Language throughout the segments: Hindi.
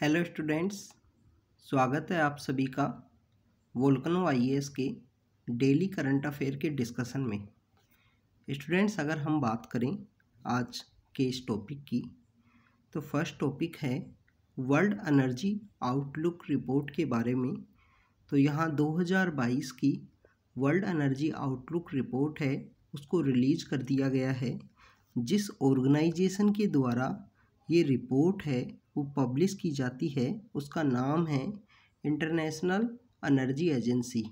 हेलो स्टूडेंट्स स्वागत है आप सभी का वोल्कनो आईएएस के डेली करंट अफेयर के डिस्कशन में स्टूडेंट्स अगर हम बात करें आज के इस टॉपिक की तो फर्स्ट टॉपिक है वर्ल्ड एनर्जी आउटलुक रिपोर्ट के बारे में तो यहाँ 2022 की वर्ल्ड एनर्जी आउटलुक रिपोर्ट है उसको रिलीज़ कर दिया गया है जिस ऑर्गेनाइजेशन के द्वारा ये रिपोर्ट है वो पब्लिश की जाती है उसका नाम है International Energy Agency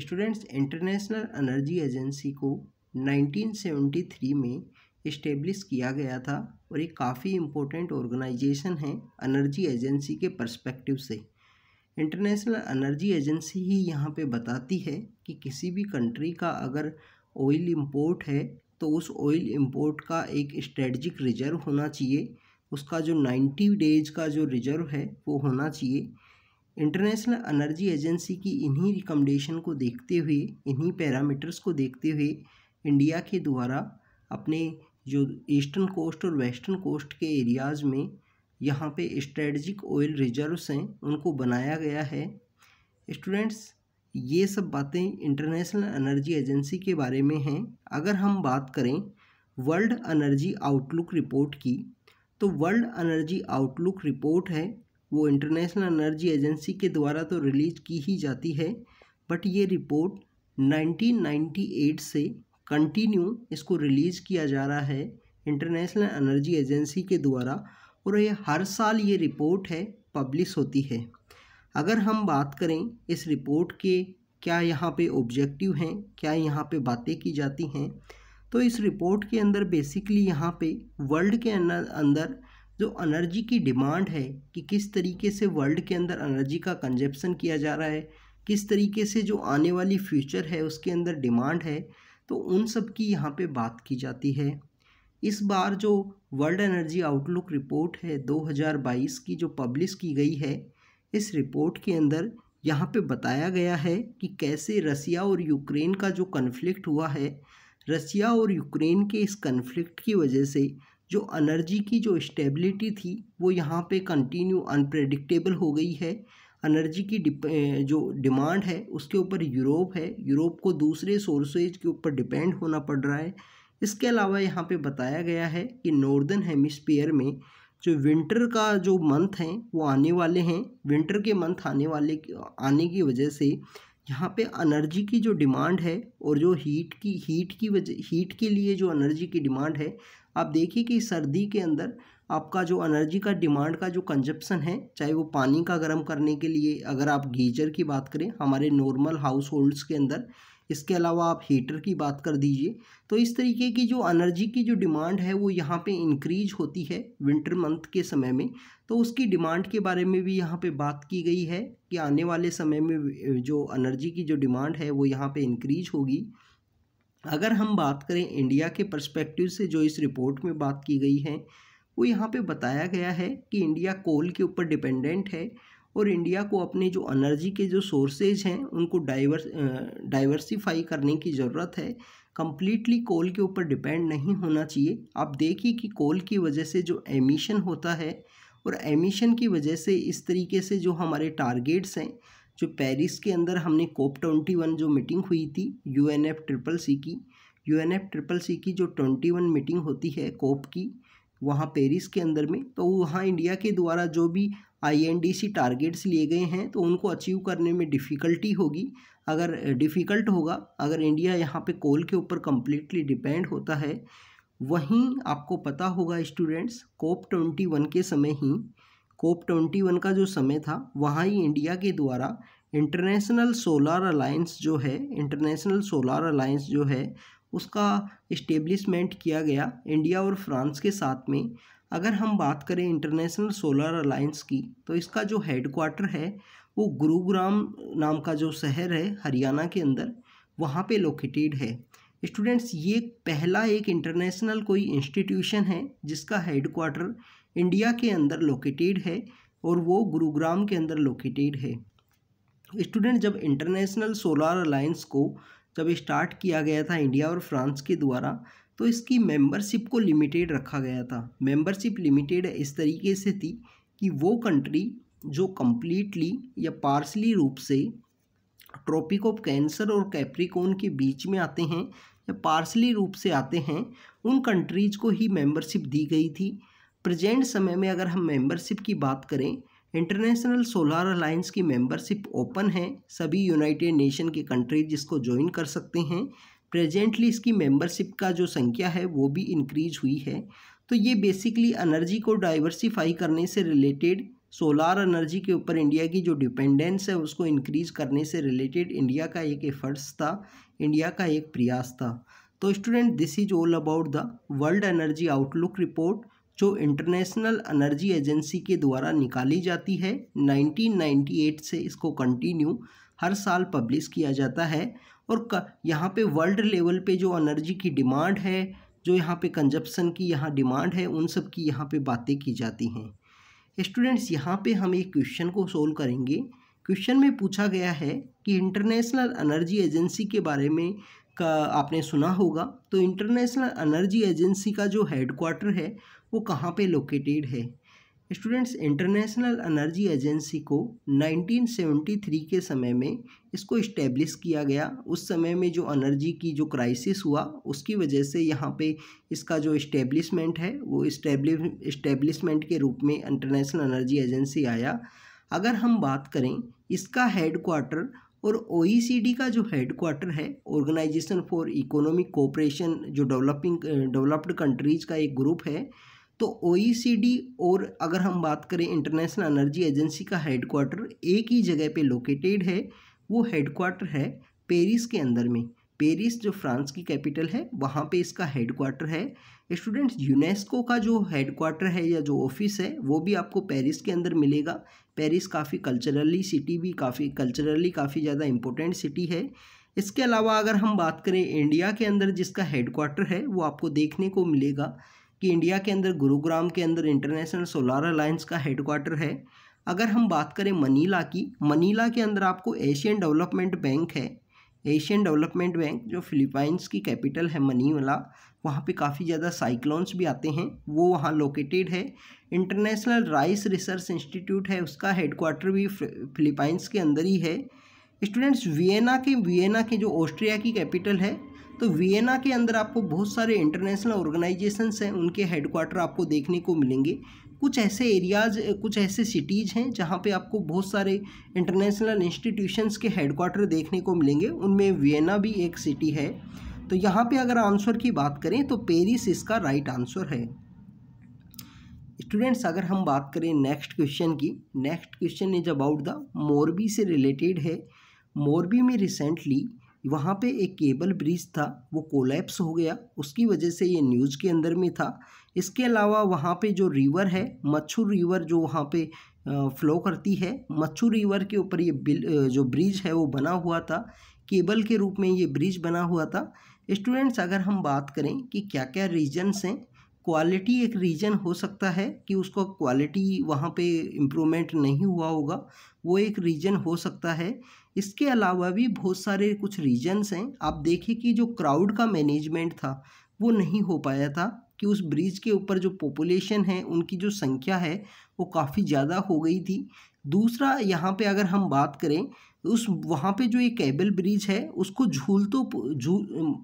students International Energy Agency को 1973 में इस्टेब्लिश किया गया था और ये काफ़ी इम्पोर्टेंट ऑर्गेनाइजेशन है एनर्जी एजेंसी के पर्सपेक्टिव से इंटरनेशनल एनर्जी एजेंसी ही यहाँ पे बताती है कि किसी भी कंट्री का अगर ऑयल इंपोर्ट है तो उस ऑयल इंपोर्ट का एक स्ट्रेटजिक रिजर्व होना चाहिए उसका जो नाइन्टी डेज का जो रिजर्व है वो होना चाहिए इंटरनेशनल एनर्जी एजेंसी की इन्हीं रिकमेंडेशन को देखते हुए इन्हीं पैरामीटर्स को देखते हुए इंडिया के द्वारा अपने जो ईस्टर्न कोस्ट और वेस्टर्न कोस्ट के एरियाज़ में यहाँ पे स्ट्रेटजिक ऑयल रिजर्व्स हैं उनको बनाया गया है स्टूडेंट्स ये सब बातें इंटरनेशनल एनर्जी एजेंसी के बारे में हैं अगर हम बात करें वर्ल्ड एनर्जी आउटलुक रिपोर्ट की तो वर्ल्ड एनर्जी आउटलुक रिपोर्ट है वो इंटरनेशनल एनर्जी एजेंसी के द्वारा तो रिलीज की ही जाती है बट ये रिपोर्ट 1998 से कंटिन्यू इसको रिलीज़ किया जा रहा है इंटरनेशनल एनर्जी एजेंसी के द्वारा और ये हर साल ये रिपोर्ट है पब्लिश होती है अगर हम बात करें इस रिपोर्ट के क्या यहाँ पे ऑब्जेक्टिव हैं क्या यहाँ पे बातें की जाती हैं तो इस रिपोर्ट के अंदर बेसिकली यहाँ पे वर्ल्ड के अंदर जो एनर्जी की डिमांड है कि किस तरीके से वर्ल्ड के अंदर एनर्जी का कंजप्शन किया जा रहा है किस तरीके से जो आने वाली फ्यूचर है उसके अंदर डिमांड है तो उन सब की यहाँ पे बात की जाती है इस बार जो वर्ल्ड एनर्जी आउटलुक रिपोर्ट है 2022 की जो पब्लिश की गई है इस रिपोर्ट के अंदर यहाँ पे बताया गया है कि कैसे रसिया और यूक्रेन का जो कन्फ्लिक्ट हुआ है रसिया और यूक्रेन के इस कन्फ्लिक्ट की वजह से जो अनर्जी की जो स्टेबिलिटी थी वो यहाँ पे कंटिन्यू अनप्रेडिक्टेबल हो गई है अनर्जी की जो डिमांड है उसके ऊपर यूरोप है यूरोप को दूसरे सोर्सेज के ऊपर डिपेंड होना पड़ रहा है इसके अलावा यहाँ पे बताया गया है कि नॉर्दर्न हेमिस्फीयर में जो विंटर का जो मंथ हैं वो आने वाले हैं विंटर के मंथ आने वाले आने की वजह से यहाँ पे एनर्जी की जो डिमांड है और जो हीट की हीट की वजह हीट के लिए जो एनर्जी की डिमांड है आप देखिए कि सर्दी के अंदर आपका जो एनर्जी का डिमांड का जो कंजप्शन है चाहे वो पानी का गर्म करने के लिए अगर आप गीजर की बात करें हमारे नॉर्मल हाउस होल्ड्स के अंदर इसके अलावा आप हीटर की बात कर दीजिए तो इस तरीके की जो एनर्जी की जो डिमांड है वो यहाँ पे इंक्रीज होती है विंटर मंथ के समय में तो उसकी डिमांड के बारे में भी यहाँ पे बात की गई है कि आने वाले समय में जो एनर्जी की जो डिमांड है वो यहाँ पे इंक्रीज होगी अगर हम बात करें इंडिया के परस्पेक्टिव से जो इस रिपोर्ट में बात की गई है वो यहाँ पे बताया गया है कि इंडिया कोल के ऊपर डिपेंडेंट है और इंडिया को अपने जो एनर्जी के जो सोर्सेज हैं उनको डाइवर्स डाइवर्सिफाई करने की ज़रूरत है कम्प्लीटली कोल के ऊपर डिपेंड नहीं होना चाहिए आप देखिए कि कोल की वजह से जो एमिशन होता है और एमिशन की वजह से इस तरीके से जो हमारे टारगेट्स हैं जो पेरिस के अंदर हमने कोप ट्वेंटी वन जो मीटिंग हुई थी U N F triple C की U N F triple C की जो ट्वेंटी वन मीटिंग होती है कोप की वहाँ पेरिस के अंदर में तो वहाँ इंडिया के द्वारा जो भी आईएनडीसी टारगेट्स लिए गए हैं तो उनको अचीव करने में डिफ़िकल्टी होगी अगर डिफ़िकल्ट होगा अगर इंडिया यहाँ पे कोल के ऊपर कम्प्लीटली डिपेंड होता है वहीं आपको पता होगा स्टूडेंट्स कोप ट्वेंटी वन के समय ही कोप ट्वेंटी वन का जो समय था वहाँ ही इंडिया के द्वारा इंटरनेशनल सोलार अलायंस जो है इंटरनेशनल सोलार अलायंस जो है उसका इस्टेब्लिशमेंट किया गया इंडिया और फ्रांस के साथ में अगर हम बात करें इंटरनेशनल सोलर अलायंस की तो इसका जो हेडक्वार्टर है वो गुरुग्राम नाम का जो शहर है हरियाणा के अंदर वहाँ पे लोकेटेड है स्टूडेंट्स ये पहला एक इंटरनेशनल कोई इंस्टीट्यूशन है जिसका हेडक्वार्टर इंडिया के अंदर लोकेटेड है और वो गुरुग्राम के अंदर लोकेटेड है स्टूडेंट जब इंटरनेशनल सोलर अलायंस को जब स्टार्ट किया गया था इंडिया और फ्रांस के द्वारा तो इसकी मेंबरशिप को लिमिटेड रखा गया था मेंबरशिप लिमिटेड इस तरीके से थी कि वो कंट्री जो कम्प्लीटली या पार्सली रूप से ट्रॉपिक ऑफ कैंसर और कैप्रिकोन के बीच में आते हैं या पार्सली रूप से आते हैं उन कंट्रीज़ को ही मेंबरशिप दी गई थी प्रेजेंट समय में अगर हम मेंबरशिप की बात करें इंटरनेशनल सोलर अलाइंस की मेंबरशिप ओपन है सभी यूनाइटेड नेशन की कंट्रीज इसको ज्वाइन कर सकते हैं प्रेजेंटली इसकी मेंबरशिप का जो संख्या है वो भी इंक्रीज हुई है तो ये बेसिकली एनर्जी को डाइवर्सिफाई करने से रिलेटेड सोलार एनर्जी के ऊपर इंडिया की जो डिपेंडेंस है उसको इंक्रीज करने से रिलेटेड इंडिया का एक एफर्ट्स था इंडिया का एक प्रयास था तो student this is all about the World Energy Outlook report जो इंटरनेशनल एनर्जी एजेंसी के द्वारा निकाली जाती है 1998 से इसको कंटिन्यू हर साल पब्लिश किया जाता है और यहाँ पे वर्ल्ड लेवल पे जो एनर्जी की डिमांड है जो यहाँ पे कंजप्शन की यहाँ डिमांड है उन सब की यहाँ पे बातें की जाती हैं स्टूडेंट्स यहाँ पे हम एक क्वेश्चन को सोल्व करेंगे क्वेश्चन में पूछा गया है कि इंटरनेशनल एनर्जी एजेंसी के बारे में का आपने सुना होगा तो इंटरनेशनल एनर्जी एजेंसी का जो हेडक्वार्टर है वो कहाँ पे लोकेटेड है स्टूडेंट्स इंटरनेशनल एनर्जी एजेंसी को 1973 के समय में इसको इस्टेब्लिश किया गया उस समय में जो एनर्जी की जो क्राइसिस हुआ उसकी वजह से यहाँ पे इसका जो इस्टेब्लिशमेंट है वो इस्टेब्लिशमेंट के रूप में इंटरनेशनल एनर्जी एजेंसी आया अगर हम बात करें इसका हेड क्वार्टर और ओ e का जो क्वार्टर है ऑर्गेनाइजेशन फॉर इकोनॉमिक कोऑपरेशन जो डेवलपिंग डेवलप्ड कंट्रीज़ का एक ग्रुप है तो ओ e और अगर हम बात करें इंटरनेशनल एनर्जी एजेंसी का हेडक्वार्टर एक ही जगह पे लोकेटेड है वो हेडक्वार्टर है पेरिस के अंदर में पेरिस जो फ्रांस की कैपिटल है वहाँ पे इसका हेडक्वार्टर है स्टूडेंट्स यूनेस्को का जो हेडक्वार्टर है या जो ऑफिस है वो भी आपको पेरिस के अंदर मिलेगा पेरिस काफ़ी कल्चरली सिटी भी काफ़ी कल्चरली काफ़ी ज़्यादा इम्पोर्टेंट सिटी है इसके अलावा अगर हम बात करें इंडिया के अंदर जिसका हेडक्वार्टर है वो आपको देखने को मिलेगा कि इंडिया के अंदर गुरुग्राम के अंदर इंटरनेशनल सोलार अलायंस का हेडक्वार्टर है अगर हम बात करें मनीला की मनीला के अंदर आपको एशियन डेवलपमेंट बैंक है एशियन डेवलपमेंट बैंक जो फिलीपाइंस की कैपिटल है मनीला वहाँ पे काफ़ी ज़्यादा साइक्लोन्स भी आते हैं वो वहाँ लोकेटेड है इंटरनेशनल राइस रिसर्च इंस्टीट्यूट है उसका हेडक्वार्टर भी फिलीपाइंस के अंदर ही है स्टूडेंट्स वियना के वियना के जो ऑस्ट्रिया की कैपिटल है तो वियना के अंदर आपको बहुत सारे इंटरनेशनल ऑर्गेनाइजेशंस हैं उनके हेडक्वार्टर आपको देखने को मिलेंगे कुछ ऐसे एरियाज़ कुछ ऐसे सिटीज़ हैं जहाँ पे आपको बहुत सारे इंटरनेशनल इंस्टीट्यूशंस के हेडक्वार्टर देखने को मिलेंगे उनमें वियना भी एक सिटी है तो यहाँ पे अगर आंसर की बात करें तो पेरिस इसका राइट आंसर है स्टूडेंट्स अगर हम बात करें नेक्स्ट क्वेश्चन की next question is about the Morbi से रिलेटेड है मोरबी में रिसेंटली वहाँ पे एक केबल ब्रिज था वो कोलैप्स हो गया उसकी वजह से ये न्यूज़ के अंदर में था इसके अलावा वहाँ पे जो रिवर है मच्छू रिवर जो वहाँ पे फ्लो करती है मच्छू रिवर के ऊपर ये बिल जो ब्रिज है वो बना हुआ था केबल के रूप में ये ब्रिज बना हुआ था स्टूडेंट्स अगर हम बात करें कि क्या क्या रीजन्स हैं क्वालिटी एक रीजन हो सकता है कि उसको क्वालिटी वहाँ पे इम्प्रूवमेंट नहीं हुआ होगा वो एक रीजन हो सकता है इसके अलावा भी बहुत सारे कुछ रीजन्स हैं आप देखिए कि जो क्राउड का मैनेजमेंट था वो नहीं हो पाया था कि उस ब्रिज के ऊपर जो पॉपुलेशन है उनकी जो संख्या है वो काफ़ी ज़्यादा हो गई थी दूसरा यहाँ पे अगर हम बात करें उस वहाँ पे जो ये केबल ब्रिज है उसको झूल तो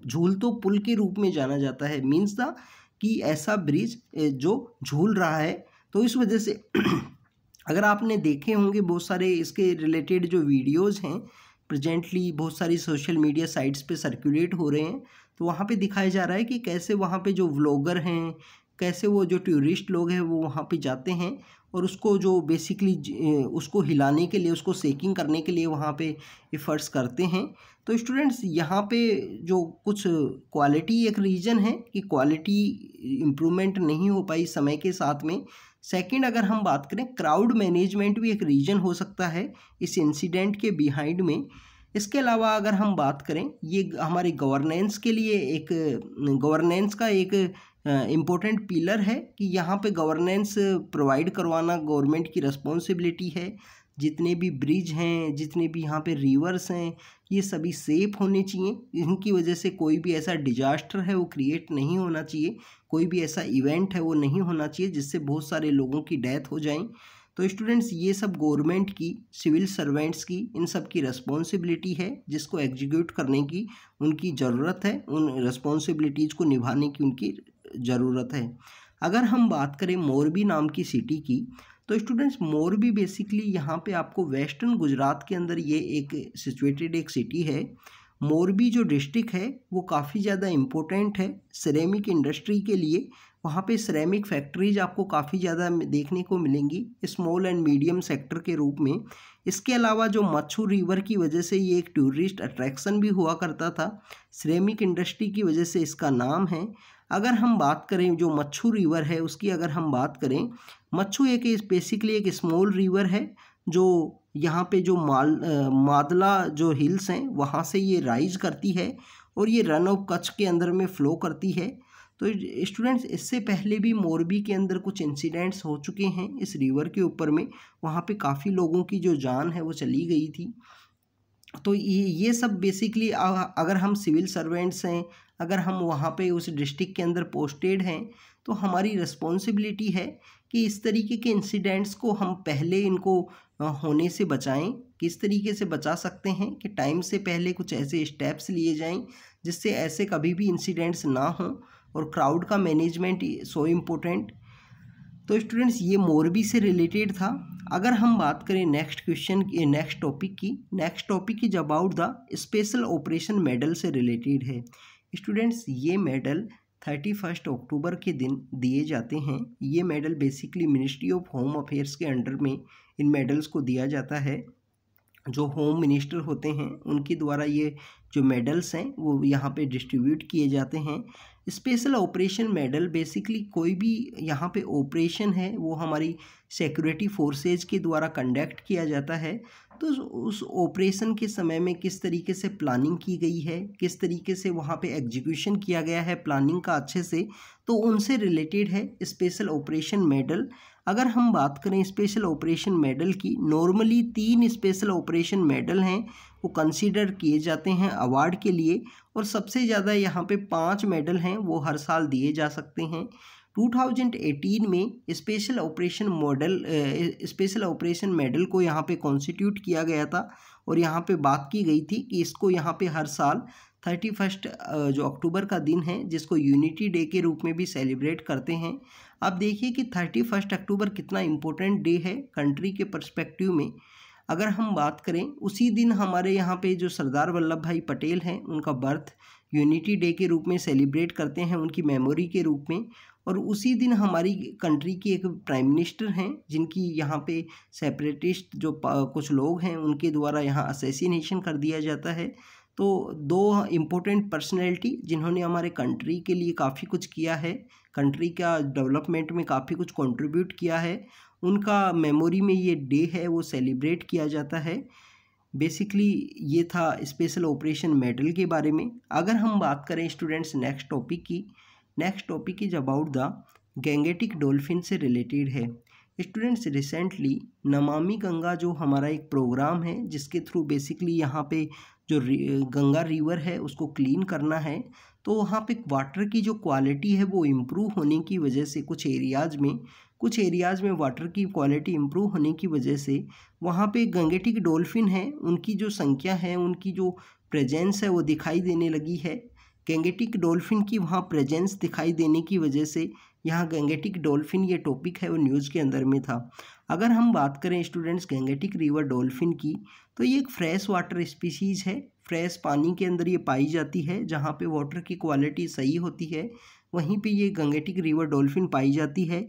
झूल तो पुल के रूप में जाना जाता है मीन्स था कि ऐसा ब्रिज जो झूल रहा है तो इस वजह से अगर आपने देखे होंगे बहुत सारे इसके रिलेटेड जो वीडियोज़ हैं प्रजेंटली बहुत सारी सोशल मीडिया साइट्स पे सर्कुलेट हो रहे हैं तो वहाँ पे दिखाया जा रहा है कि कैसे वहाँ पे जो व्लॉगर हैं कैसे वो जो टूरिस्ट लोग हैं वो वहाँ पे जाते हैं और उसको जो बेसिकली उसको हिलाने के लिए उसको सेकिंग करने के लिए वहाँ पे एफर्ट्स करते हैं तो स्टूडेंट्स यहाँ पे जो कुछ क्वालिटी एक रीजन है कि क्वालिटी इम्प्रूवमेंट नहीं हो पाई समय के साथ में सेकंड अगर हम बात करें क्राउड मैनेजमेंट भी एक रीजन हो सकता है इस इंसिडेंट के बिहाइंड में इसके अलावा अगर हम बात करें ये हमारे गवर्नेंस के लिए एक गवर्नेंस का एक इम्पोर्टेंट पिलर है कि यहाँ पे गवर्नेंस प्रोवाइड करवाना गवर्नमेंट की रिस्पॉन्सिबिलिटी है जितने भी ब्रिज हैं जितने भी यहाँ पे रिवर्स हैं ये सभी सेफ होने चाहिए इनकी वजह से कोई भी ऐसा डिजास्टर है वो क्रिएट नहीं होना चाहिए कोई भी ऐसा इवेंट है वो नहीं होना चाहिए जिससे बहुत सारे लोगों की डेथ हो जाए तो स्टूडेंट्स ये सब गवर्नमेंट की सिविल सर्वेंट्स की इन सब की रिस्पॉन्सिबिलिटी है जिसको एग्जीक्यूट करने की उनकी ज़रूरत है उन रिस्पॉन्सिबिलिटीज़ को निभाने की उनकी ज़रूरत है अगर हम बात करें मोरबी नाम की सिटी की तो स्टूडेंट्स मोरबी बेसिकली यहाँ पे आपको वेस्टर्न गुजरात के अंदर ये एक सिचुएटेड एक सिटी है मोरबी जो डिस्ट्रिक्ट है वो काफ़ी ज़्यादा इम्पोर्टेंट है सिरेमिक इंडस्ट्री के लिए वहाँ पे सिरेमिक फैक्ट्रीज आपको काफ़ी ज़्यादा देखने को मिलेंगी स्मॉल एंड मीडियम सेक्टर के रूप में इसके अलावा जो मच्छू रिवर की वजह से ये एक टूरिस्ट अट्रैक्शन भी हुआ करता था सिरेमिक इंडस्ट्री की वजह से इसका नाम है अगर हम बात करें जो मच्छू रिवर है उसकी अगर हम बात करें मच्छू एक बेसिकली एक स्मॉल रिवर है जो यहाँ पे जो माल आ, मादला जो हिल्स हैं वहाँ से ये राइज करती है और ये रन ऑफ कच्छ के अंदर में फ़्लो करती है तो स्टूडेंट्स इससे पहले भी मोरबी के अंदर कुछ इंसिडेंट्स हो चुके हैं इस रिवर के ऊपर में वहाँ पे काफ़ी लोगों की जो जान है वो चली गई थी तो ये ये सब बेसिकली अगर हम सिविल सर्वेंट्स हैं अगर हम वहाँ पे उस डिस्ट्रिक्ट के अंदर पोस्टेड हैं तो हमारी रिस्पॉन्सिबिलिटी है कि इस तरीके के इंसिडेंट्स को हम पहले इनको होने से बचाएं किस तरीके से बचा सकते हैं कि टाइम से पहले कुछ ऐसे स्टेप्स लिए जाएं जिससे ऐसे कभी भी इंसिडेंट्स ना हों और क्राउड का मैनेजमेंट सो इम्पोर्टेंट तो स्टूडेंट्स ये मोरबी से रिलेटेड था अगर हम बात करें नेक्स्ट क्वेश्चन की नेक्स्ट टॉपिक की next topic is about the special operation medal से रिलेटेड है स्टूडेंट्स ये मेडल थर्टी फर्स्ट अक्टूबर के दिन दिए जाते हैं ये medal basically ministry of home affairs के अंडर में इन मेडल्स को दिया जाता है जो होम मिनिस्टर होते हैं उनके द्वारा ये जो मेडल्स हैं वो यहाँ पे डिस्ट्रीब्यूट किए जाते हैं स्पेशल ऑपरेशन मेडल बेसिकली कोई भी यहाँ पे ऑपरेशन है वो हमारी सिक्योरिटी फोर्सेज के द्वारा कंडक्ट किया जाता है तो उस ऑपरेशन के समय में किस तरीके से प्लानिंग की गई है किस तरीके से वहाँ पे एग्जीक्यूशन किया गया है प्लानिंग का अच्छे से तो उनसे रिलेटेड है स्पेशल ऑपरेशन मेडल अगर हम बात करें स्पेशल ऑपरेशन मेडल की नॉर्मली तीन स्पेशल ऑपरेशन मेडल हैं वो कंसीडर किए जाते हैं अवार्ड के लिए और सबसे ज़्यादा यहाँ पे पाँच मेडल हैं वो हर साल दिए जा सकते हैं 2018 में special operation model special operation medal को यहाँ पे कॉन्स्टिट्यूट किया गया था और यहाँ पे बात की गई थी कि इसको यहाँ पे हर साल थर्टी फर्स्ट जो अक्टूबर का दिन है जिसको यूनिटी डे के रूप में भी सेलिब्रेट करते हैं अब देखिए कि थर्टी फर्स्ट अक्टूबर कितना इम्पोर्टेंट डे है कंट्री के परस्पेक्टिव में अगर हम बात करें उसी दिन हमारे यहाँ पे जो सरदार वल्लभ भाई पटेल हैं उनका बर्थ यूनिटी डे के रूप में सेलिब्रेट करते हैं उनकी मेमोरी के रूप में और उसी दिन हमारी कंट्री की एक प्राइम मिनिस्टर हैं जिनकी यहाँ पे सेपरेटिस्ट जो कुछ लोग हैं उनके द्वारा यहाँ असेसिनेशन कर दिया जाता है तो दो इम्पोर्टेंट पर्सनैलिटी जिन्होंने हमारे कंट्री के लिए काफ़ी कुछ किया है कंट्री का डेवलपमेंट में काफ़ी कुछ कंट्रीब्यूट किया है उनका मेमोरी में ये डे है वो सेलिब्रेट किया जाता है बेसिकली ये था स्पेशल ऑपरेशन मेडल के बारे में अगर हम बात करें स्टूडेंट्स नेक्स्ट टॉपिक की next topic is about the Gangetic dolphin से रिलेटेड है स्टूडेंट्स रिसेंटली नमामि गंगा जो हमारा एक प्रोग्राम है जिसके थ्रू बेसिकली यहाँ पे जो गंगा रिवर है उसको क्लीन करना है तो वहाँ पे वाटर की जो क्वालिटी है वो इम्प्रूव होने की वजह से कुछ एरियाज़ में कुछ एरियाज़ में वाटर की क्वालिटी इम्प्रूव होने की वजह से वहाँ पे गंगेटिक डॉल्फिन है उनकी जो संख्या है उनकी जो प्रेजेंस है वो दिखाई देने लगी है गंगेटिक डॉल्फिन की वहाँ प्रेजेंस दिखाई देने की वजह से यहाँ गैंगेटिक डॉल्फिन ये टॉपिक है वो न्यूज़ के अंदर में था अगर हम बात करें स्टूडेंट्स गैंगेटिक रिवर डॉल्फिन की तो ये एक फ्रेश वाटर स्पीसीज़ है फ्रेश पानी के अंदर ये पाई जाती है जहाँ पे वाटर की क्वालिटी सही होती है वहीं पे ये गंगेटिक रिवर डॉल्फिन पाई जाती है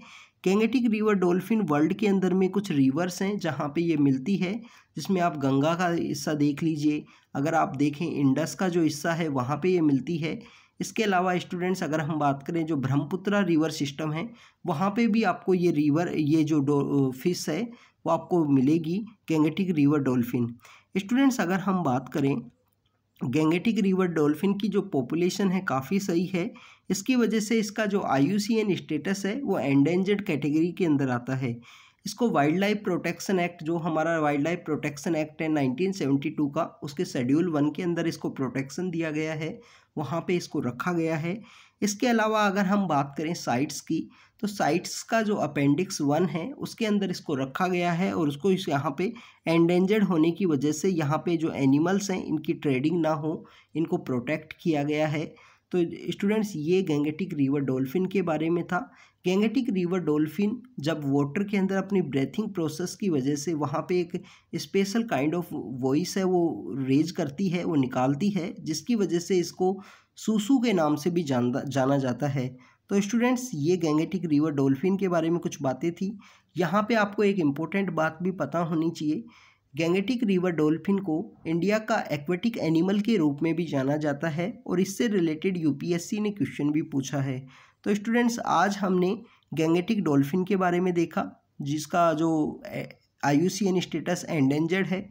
गंगेटिक रिवर डॉल्फिन वर्ल्ड के अंदर में कुछ रिवर्स हैं जहाँ पे ये मिलती है जिसमें आप गंगा का हिस्सा देख लीजिए अगर आप देखें इंडस का जो हिस्सा है वहाँ पे ये मिलती है इसके अलावा स्टूडेंट्स अगर हम बात करें जो ब्रह्मपुत्रा रिवर सिस्टम है वहाँ पे भी आपको ये रिवर ये जो फिश है वो आपको मिलेगी गेंगेटिक रिवर डॉल्फिन स्टूडेंट्स अगर हम बात करें गेंगेटिक रिवर डॉल्फिन की जो पॉपुलेशन है काफ़ी सही है इसकी वजह से इसका जो आई स्टेटस है वो एंडेंजर्ड कैटेगरी के अंदर आता है इसको वाइल्ड लाइफ प्रोटेक्शन एक्ट जो हमारा वाइल्ड लाइफ प्रोटेक्शन एक्ट है 1972 का उसके शेड्यूल वन के अंदर इसको प्रोटेक्शन दिया गया है वहाँ पे इसको रखा गया है इसके अलावा अगर हम बात करें साइट्स की तो साइट्स का जो अपेंडिक्स वन है उसके अंदर इसको रखा गया है और उसको इस यहाँ पे एंडेंजर्ड होने की वजह से यहाँ पे जो एनिमल्स हैं इनकी ट्रेडिंग ना हो इनको प्रोटेक्ट किया गया है तो स्टूडेंट्स ये गैंगेटिक रिवर डॉल्फिन के बारे में था गेंगेटिक रिवर डॉल्फिन जब वाटर के अंदर अपनी ब्रेथिंग प्रोसेस की वजह से वहाँ पे एक स्पेशल काइंड ऑफ वॉइस है वो रेज करती है वो निकालती है जिसकी वजह से इसको सूसू के नाम से भी जान जाना जाता है तो स्टूडेंट्स ये गैंगेटिक रिवर डॉल्फिन के बारे में कुछ बातें थी यहाँ पे आपको एक इम्पोर्टेंट बात भी पता होनी चाहिए गैंगेटिक रिवर डॉल्फिन को इंडिया का एक्वेटिक एनिमल के रूप में भी जाना जाता है और इससे रिलेटेड यूपीएससी ने क्वेश्चन भी पूछा है तो स्टूडेंट्स आज हमने गैंगेटिक डॉल्फिन के बारे में देखा जिसका जो आई स्टेटस एंडेंजर्ड है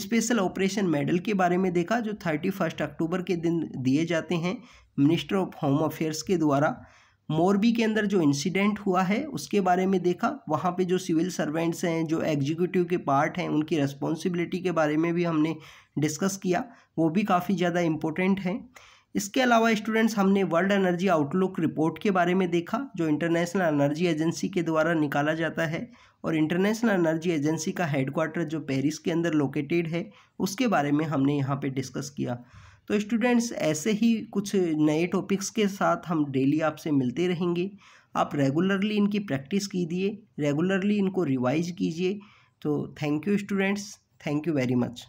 स्पेशल ऑपरेशन मेडल के बारे में देखा जो थर्टी फर्स्ट अक्टूबर के दिन दिए जाते हैं मिनिस्टर ऑफ होम अफेयर्स के द्वारा मोरबी के अंदर जो इंसिडेंट हुआ है उसके बारे में देखा वहाँ पे जो सिविल सर्वेंट्स हैं जो एग्जीक्यूटिव के पार्ट हैं उनकी रेस्पॉन्सिबिलिटी के बारे में भी हमने डिस्कस किया वो भी काफ़ी ज़्यादा इम्पोर्टेंट हैं इसके अलावा स्टूडेंट्स हमने वर्ल्ड एनर्जी आउटलुक रिपोर्ट के बारे में देखा जो इंटरनेशनल एनर्जी एजेंसी के द्वारा निकाला जाता है और इंटरनेशनल एनर्जी एजेंसी का हेडक्वार्टर जो पेरिस के अंदर लोकेटेड है उसके बारे में हमने यहाँ पे डिस्कस किया तो स्टूडेंट्स ऐसे ही कुछ नए टॉपिक्स के साथ हम डेली आपसे मिलते रहेंगे आप रेगुलरली इनकी प्रैक्टिस कीजिए रेगुलरली इनको रिवाइज कीजिए तो thank you students thank you very much